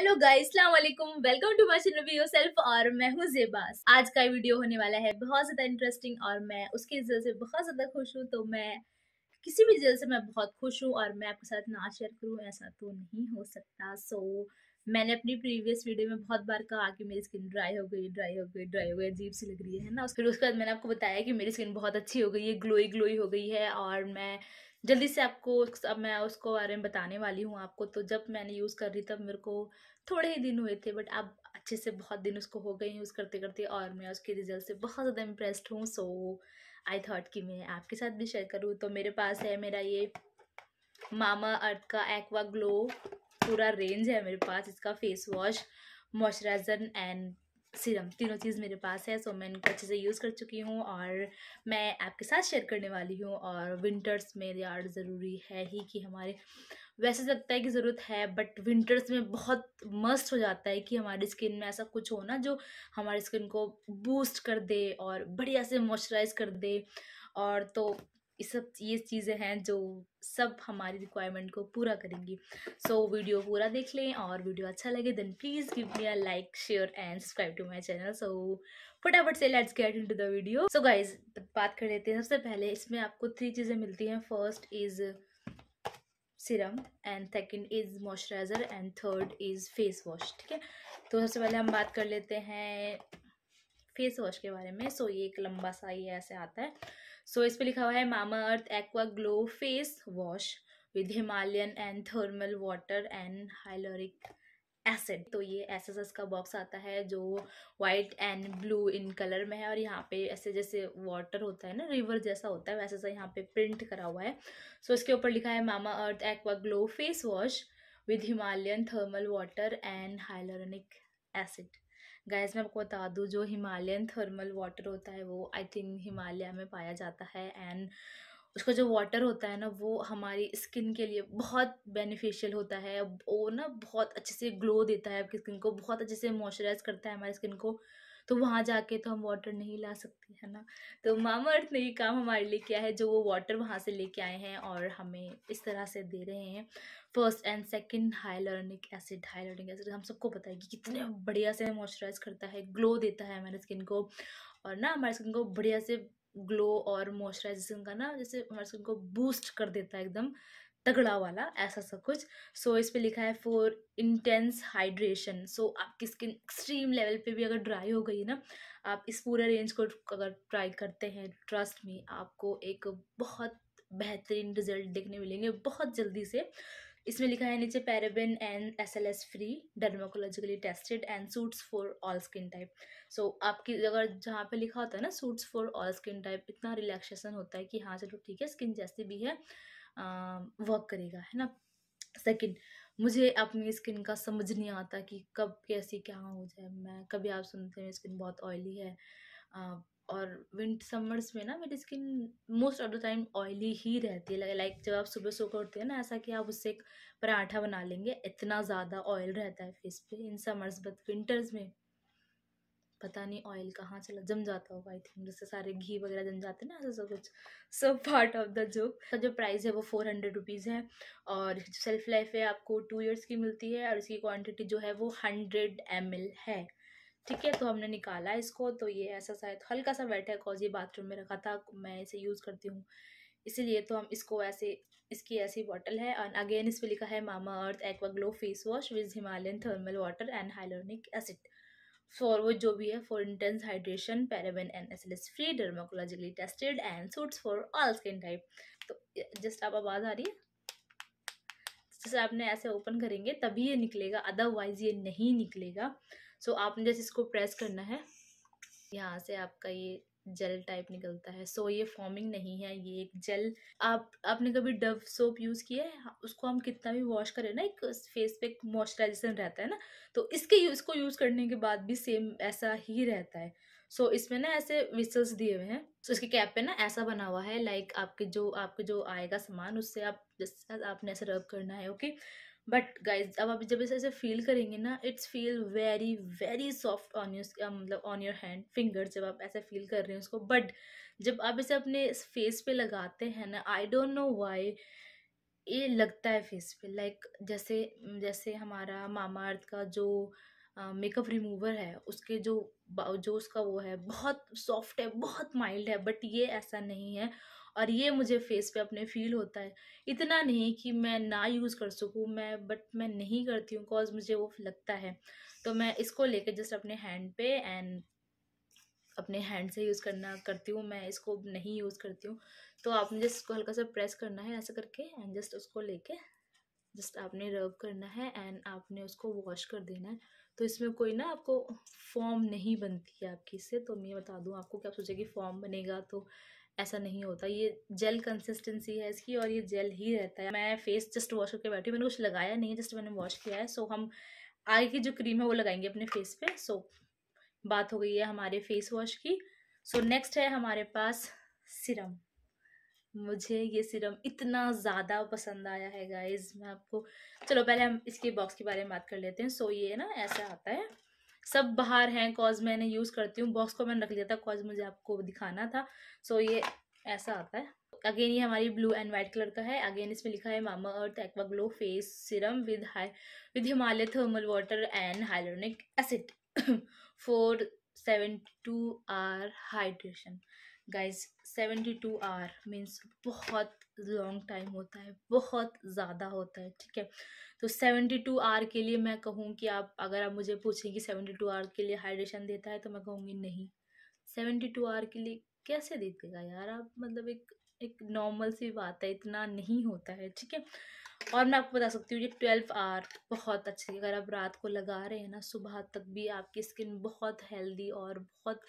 Hello guys वालेकुम welcome to my channel yourself और मैं हूँ जेबास आज का वीडियो होने वाला है बहुत ज़्यादा इंटरेस्टिंग और मैं उसके रिजल्ट से बहुत ज़्यादा खुश हूँ तो मैं किसी भी रिजल्ट से मैं बहुत खुश हूँ और मैं आपके साथ ना शेयर करूँ ऐसा तो नहीं हो सकता सो so, मैंने अपनी प्रीवियस वीडियो में बहुत बार कहा कि मेरी स्किन ड्राई हो गई ड्राई हो गई ड्राई हो गई अजीब सी लग रही है ना फिर उसके बाद मैंने आपको बताया कि मेरी स्किन बहुत अच्छी हो गई है ग्लोई ग्लोई हो गई है और मैं जल्दी से आपको अब मैं उसको बारे में बताने वाली हूँ आपको तो जब मैंने यूज़ कर रही तब मेरे को थोड़े ही दिन हुए थे बट अब अच्छे से बहुत दिन उसको हो गए यूज़ करते करते और मैं उसके रिजल्ट से बहुत ज़्यादा इम्प्रेस्ड हूँ सो आई थॉट कि मैं आपके साथ भी शेयर करूँ तो मेरे पास है मेरा ये मामा अर्थ का एक्वा ग्लो पूरा रेंज है मेरे पास इसका face wash moisturiser and serum तीनों चीज़ मेरे पास है सो मैं इनको अच्छे से यूज़ कर चुकी हूँ और मैं आपके साथ शेयर करने वाली हूँ और विंटर्स में यार ज़रूरी है ही कि हमारे वैसे तो लगता है कि ज़रूरत है बट विंटर्स में बहुत मस्त हो जाता है कि हमारी स्किन में ऐसा कुछ हो ना जो हमारी स्किन को बूस्ट कर दे और बढ़िया से मॉइस्चराइज कर दे और तो सब ये चीज़ें हैं जो सब हमारी रिक्वायरमेंट को पूरा करेंगी सो so, वीडियो पूरा देख लें और वीडियो अच्छा लगे then please give me a like share and subscribe to my channel so फटाफट से let's get into the video so guys बात कर लेते हैं सबसे पहले इसमें आपको थ्री चीज़ें मिलती हैं first is serum and second is moisturiser and third is face wash ठीक है तो सबसे पहले हम बात कर लेते हैं फेस वॉश के बारे में सो so, ये एक लंबा सा ये ऐसे आता है सो so, इस पे लिखा हुआ है mama earth aqua glow face wash with Himalayan and thermal water and hyaluronic acid तो ये एस एस एस का बॉक्स आता है जो white and blue in colour में है और यहाँ पे ऐसे जैसे वाटर होता है ना रिवर जैसा होता है वैसे जैसा यहाँ पे प्रिंट करा हुआ है सो so, इसके ऊपर लिखा है mama earth aqua glow face wash with Himalayan thermal water and hyaluronic acid guys मैं आपको बता दूँ जो हिमालयन थर्मल वाटर होता है वो आई थिंक हिमालय में पाया जाता है एंड उसका जो वाटर होता है ना वो हमारी स्किन के लिए बहुत बेनिफिशियल होता है वो ना बहुत अच्छे से ग्लो देता है आपकी स्किन को बहुत अच्छे से मॉइस्चराइज करता है हमारी स्किन को तो वहाँ जाके तो हम वाटर नहीं ला सकते है ना तो मामा अर्थ ने ये काम हमारे लिए किया है जो वो वाटर वहाँ से लेके आए हैं और हमें इस तरह से दे रहे हैं first and second hyaluronic acid hyaluronic acid हम सबको पता है कि कितने बढ़िया से मॉइस्चराइज करता है ग्लो देता है हमारे स्किन को और ना हमारे स्किन को बढ़िया से ग्लो और मॉइस्चराइजेशन का ना जैसे हमारे स्किन को बूस्ट कर देता है एकदम तगड़ा वाला ऐसा सब कुछ सो so, इस पे लिखा है फॉर इंटेंस हाइड्रेशन सो आपकी स्किन एक्सट्रीम लेवल पे भी अगर ड्राई हो गई ना आप इस पूरे रेंज को अगर ट्राई करते हैं ट्रस्ट में आपको एक बहुत बेहतरीन रिजल्ट देखने मिलेंगे बहुत जल्दी से इसमें लिखा है नीचे paraben and S L S free dermatologically tested and suits for all skin type so आपकी अगर जहाँ पे लिखा होता है ना suits for all skin type इतना रिलैक्सेशन होता है कि हाँ चलो ठीक है स्किन जैसी भी है वर्क करेगा है ना सेकंड मुझे अपनी स्किन का समझ नहीं आता कि कब कैसी क्या हो जाए मैं कभी आप सुनते हैं स्किन बहुत ऑयली है और विंट समर्स में ना मेरी skin most of the time oily ही रहती है लाइक जब आप सुबह सो उठते हैं ना ऐसा कि आप उससे एक पराठा बना लेंगे इतना ज़्यादा ऑयल रहता है फेस पे इन समर्स बट विंटर्स में पता नहीं ऑयल कहाँ चला जम जाता होगा आई थिंक जिससे सारे घी वगैरह जम जाते हैं ना ऐसा सब कुछ सब पार्ट ऑफ द जोक जो प्राइस है वो फोर हंड्रेड रुपीज़ है और सेल्फ लाइफ है आपको टू ईयर्स की मिलती है और इसकी क्वांटिटी जो है वो हंड्रेड एम है ठीक है तो हमने निकाला इसको तो ये ऐसा सा तो हल्का सा वेट है कॉज ये बाथरूम में रखा था मैं इसे यूज़ करती हूँ इसीलिए तो हम इसको ऐसे इसकी ऐसी बॉटल है एंड अगेन इस पर लिखा है mama earth aqua glow face wash with Himalayan thermal water and hyaluronic acid for वो जो भी है for intense hydration paraben and SLS free dermatologically tested and suits for all skin type तो जस्ट आप आवाज़ आ रही है जैसे आपने ऐसे ओपन करेंगे तभी ये निकलेगा अदरवाइज़ ये नहीं निकलेगा सो आपने जैसे इसको प्रेस करना है यहाँ से आपका ये जेल टाइप निकलता है सो ये फॉर्मिंग नहीं है ये एक जेल आप आपने कभी डव सोप यूज़ किया है हाँ, उसको हम कितना भी वॉश करें ना एक फेस पे मॉइस्चराइजेशन रहता है ना तो इसके इसको यूज़ करने के बाद भी सेम ऐसा ही रहता है सो so, इसमें ना ऐसे विसल्स दिए हुए हैं सो so, इसके कैप पे ना ऐसा बना हुआ है लाइक आपके जो आपके जो आएगा सामान उससे आप जिस आपने ऐसे रब करना है ओके okay? बट गाइज अब आप जब इसे ऐसे फील करेंगे ना it's feel very very soft on your मतलब ऑन योर हैंड फिंगर जब आप ऐसा फील कर रहे हैं उसको बट जब आप इसे अपने फेस पे लगाते हैं ना आई डोंट नो वाई ये लगता है फेस पे लाइक like, जैसे जैसे हमारा मामा अर्थ का जो मेकअप रिमूवर है उसके जो जो उसका वो है बहुत सॉफ्ट है बहुत माइल्ड है बट ये ऐसा नहीं है और ये मुझे फेस पे अपने फील होता है इतना नहीं कि मैं ना यूज़ कर सकूँ मैं बट मैं नहीं करती हूँ बिकॉज मुझे वो लगता है तो मैं इसको लेके जस्ट अपने हैंड पे एंड अपने हैंड से यूज़ करना करती हूँ मैं इसको नहीं यूज़ करती हूँ तो आपने जस्ट इसको हल्का सा प्रेस करना है ऐसा करके एंड जस्ट उसको लेके जस्ट आपने रब करना है एंड आपने उसको वॉश कर देना है तो इसमें कोई ना आपको फॉर्म नहीं बनती है आपकी इससे तो मैं बता दूँ आपको क्या आप सोचेगी फॉर्म बनेगा तो ऐसा नहीं होता ये जेल कंसिस्टेंसी है इसकी और ये जेल ही रहता है मैं फेस जस्ट वॉश करके बैठी मैंने कुछ लगाया नहीं है जस्ट मैंने वॉश किया है सो हम आगे की जो क्रीम है वो लगाएंगे अपने फेस पे सो बात हो गई है हमारे फेस वॉश की सो नेक्स्ट है हमारे पास सिरम मुझे ये सिरम इतना ज़्यादा पसंद आया है गाइज मैं आपको चलो पहले हम इसके बॉक्स के बारे में बात कर लेते हैं सो ये ना ऐसा आता है सब बाहर हैं कॉज मैंने यूज़ करती हूँ बॉक्स को मैंने रख लिया था कॉज मुझे आपको दिखाना था सो ये ऐसा आता है अगेन ये हमारी ब्लू एंड वाइट कलर का है अगेन इसमें लिखा है mama earth aqua glow face serum with high with Himalaya thermal water and hyaluronic acid for seven two hour hydration guys seventy two hour means बहुत लॉन्ग टाइम होता है बहुत ज़्यादा होता है ठीक है तो सेवेंटी टू आवर के लिए मैं कहूँ कि आप अगर आप मुझे पूछें कि सेवेंटी टू आवर के लिए हाइड्रेशन देता है तो मैं कहूँगी नहीं सेवेंटी टू आवर के लिए कैसे दे यार आप मतलब एक एक नॉर्मल सी बात है इतना नहीं होता है ठीक है और मैं आपको बता सकती हूँ ये ट्वेल्व आवर बहुत अच्छी अगर आप रात को लगा रहे हैं ना सुबह तक भी आपकी स्किन बहुत हेल्दी और बहुत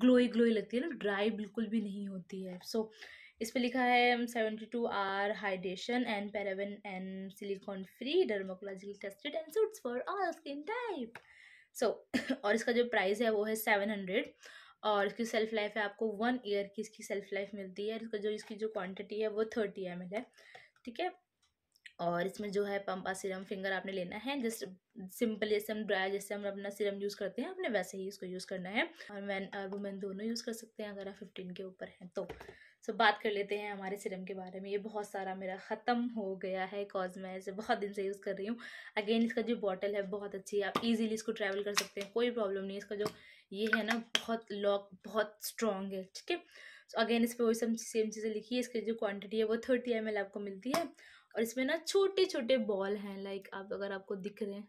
ग्लोई ग्लोई लगती है ना ड्राई बिल्कुल भी नहीं होती है सो so, इस पे लिखा है seventy two hour hydration and paraben and silicone free dermatological tested and suits for all skin type so और इसका जो प्राइस है वो है सेवन हंड्रेड और इसकी सेल्फ लाइफ है आपको वन ईयर की इसकी सेल्फ लाइफ मिलती है इसका जो इसकी जो क्वांटिटी है वो थर्टी एम है ठीक है और इसमें जो है पंपा सिरम फिंगर आपने लेना है जस्ट सिंपल जैसे हम ड्राई जैसे हम अपना सिरम यूज़ करते हैं आपने वैसे ही इसको यूज़ करना है और मैन और वुमेन दोनों यूज़ कर सकते हैं अगर आप फिफ्टीन के ऊपर हैं तो सो so, बात कर लेते हैं हमारे सिरम के बारे में ये बहुत सारा मेरा ख़त्म हो गया है कॉज मैं इसे बहुत दिन से यूज़ कर रही हूँ अगेन इसका जो बॉटल है बहुत अच्छी है आप इजीली इसको ट्रैवल कर सकते हैं कोई प्रॉब्लम नहीं इसका जो ये है ना बहुत लॉक बहुत स्ट्रॉन्ग है ठीक है सो अगेन इस पर वही सब सेम चीज़ें लिखी है इसकी जो क्वान्टिटी है वो थर्टी एम आपको मिलती है और इसमें ना छोटे छोटे बॉल हैं लाइक आप अगर आपको दिख रहे हैं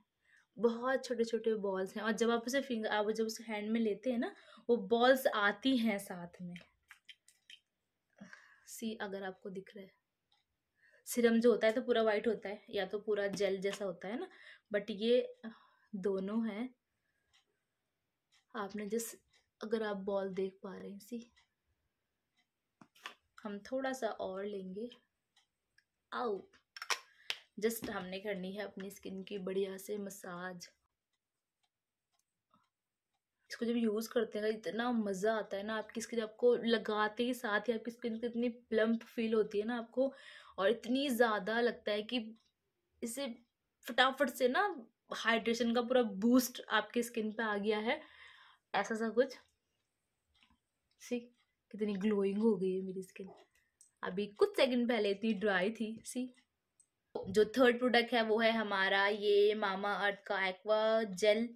बहुत छोटे छोटे बॉल्स हैं और जब आप उसे फिंगर आप जब उसे हैंड में लेते हैं ना वो बॉल्स आती हैं साथ में सी अगर आपको दिख रहा है सिरम जो होता है तो पूरा वाइट होता है या तो पूरा जेल जैसा होता है ना बट ये दोनों हैं आपने जिस अगर आप बॉल देख पा रहे हैं सी हम थोड़ा सा और लेंगे आउट जस्ट हमने करनी है अपनी स्किन की बढ़िया से मसाज इसको जब यूज़ करते हैं इतना मज़ा आता है ना आपकी स्किन आपको लगाते ही साथ ही आपकी स्किन को इतनी प्लम्प फील होती है ना आपको और इतनी ज़्यादा लगता है कि इसे फटाफट से ना हाइड्रेशन का पूरा बूस्ट आपकी स्किन पे आ गया है ऐसा सा कुछ सी कितनी ग्लोइंग हो गई है मेरी स्किन अभी कुछ सेकंड पहले इतनी ड्राई थी सी जो थर्ड प्रोडक्ट है वो है हमारा ये मामा अर्थ का aqua gel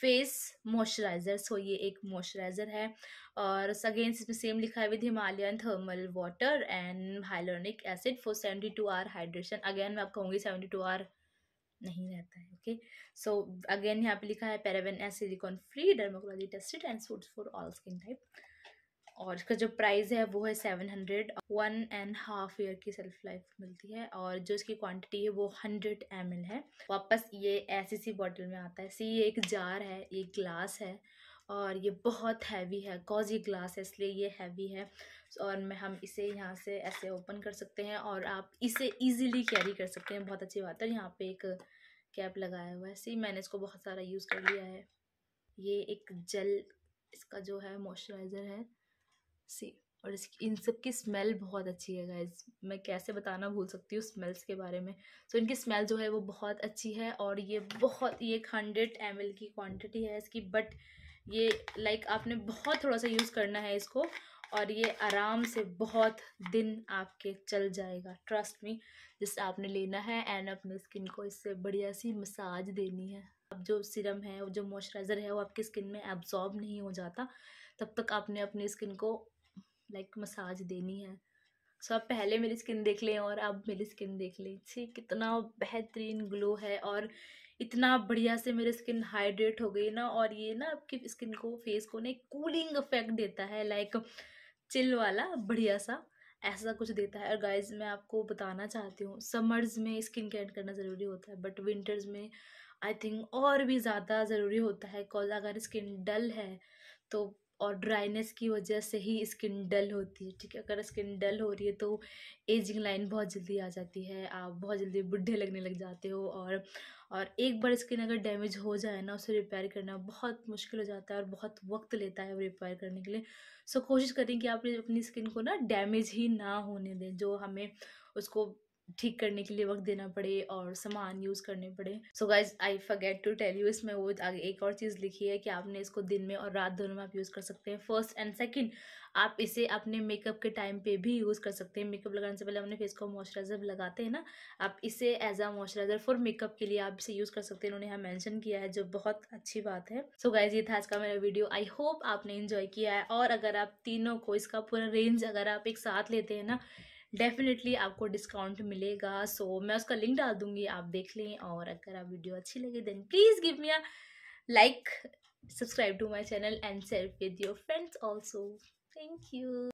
face moisturiser so ये एक मॉइस्चराइज़र है और अगेन इसमें सेम लिखा है with Himalayan thermal water and hyaluronic acid for seventy two hour hydration again मैं आप कहूँगी सेवेंटी टू आवर नहीं रहता है ओके सो अगेन यहाँ पे लिखा है पेरावेन एसिडिकॉन free dermatology tested and suits for all skin type और इसका जो प्राइस है वो है seven hundred one and half year की सेल्फ लाइफ मिलती है और जो इसकी क्वांटिटी है वो हंड्रेड एम है वापस ये ऐसी सी बॉटल में आता है सी ये एक जार है ये ग्लास है और ये बहुत हैवी है कॉज ये ग्लास है इसलिए ये हैवी है और मैं हम इसे यहाँ से ऐसे ओपन कर सकते हैं और आप इसे ईजिली कैरी कर सकते हैं बहुत अच्छी बात है यहाँ पर एक कैप लगाया हुआ है सी मैंने इसको बहुत सारा यूज़ कर लिया है ये एक जल इसका जो है मॉइस्चराइज़र है सी और इस इन सब की स्मेल बहुत अच्छी है गाइज मैं कैसे बताना भूल सकती हूँ स्मेल्स के बारे में सो so, इनकी स्मेल जो है वो बहुत अच्छी है और ये बहुत ये एक हंड्रेड एम की क्वांटिटी है इसकी बट ये लाइक like, आपने बहुत थोड़ा सा यूज़ करना है इसको और ये आराम से बहुत दिन आपके चल जाएगा ट्रस्ट में जिससे आपने लेना है एंड अपने स्किन को इससे बढ़िया सी मसाज देनी है अब जो सिरम है जो मॉइस्चराइज़र है वो आपकी स्किन में एब्जॉर्ब नहीं हो जाता तब तक आपने अपनी स्किन को लाइक मसाज देनी है सो so, आप पहले मेरी स्किन देख लें और अब मेरी स्किन देख लें सी कितना बेहतरीन ग्लो है और इतना बढ़िया से मेरी स्किन हाइड्रेट हो गई ना और ये ना आपकी स्किन को फेस को ना कूलिंग इफेक्ट देता है लाइक चिल वाला बढ़िया सा ऐसा कुछ देता है और गाइज मैं आपको बताना चाहती हूँ समर्स में स्किन केयर करना ज़रूरी होता है बट विंटर्स में आई थिंक और भी ज़्यादा ज़रूरी होता है कॉज अगर स्किन डल है तो और ड्राइनेस की वजह से ही स्किन डल होती है ठीक है अगर स्किन डल हो रही है तो एजिंग लाइन बहुत जल्दी आ जाती है आप बहुत जल्दी बुढ़े लगने लग जाते हो और और एक बार स्किन अगर डैमेज हो जाए ना उसे रिपेयर करना बहुत मुश्किल हो जाता है और बहुत वक्त लेता है रिपेयर करने के लिए सो कोशिश करें कि आप अपनी स्किन को ना डैमेज ही ना होने दें जो हमें उसको ठीक करने के लिए वक्त देना पड़े और सामान यूज़ करने पड़े so guys I forget to tell you इसमें वो आगे एक और चीज़ लिखी है कि आपने इसको दिन में और रात दोनों में आप यूज़ कर सकते हैं फर्स्ट एंड सेकंड आप इसे अपने मेकअप के टाइम पे भी यूज़ कर सकते हैं मेकअप लगाने से पहले अपने फेस को मॉइस्चराइजर लगाते हैं ना आप इसे as a moisturiser for makeup के लिए आप इसे यूज़ कर सकते हैं उन्होंने यहाँ मैंशन किया है जो बहुत अच्छी बात है सो so गाइज ये था आज का मेरा वीडियो आई होप आपने इन्जॉय किया है और अगर आप तीनों को इसका पूरा रेंज अगर आप एक साथ लेते हैं ना डेफिनेटली आपको डिस्काउंट मिलेगा सो so, मैं उसका लिंक डाल दूंगी आप देख लें और अगर आप वीडियो अच्छी लगे then please give me a like subscribe to my channel and share with your friends also thank you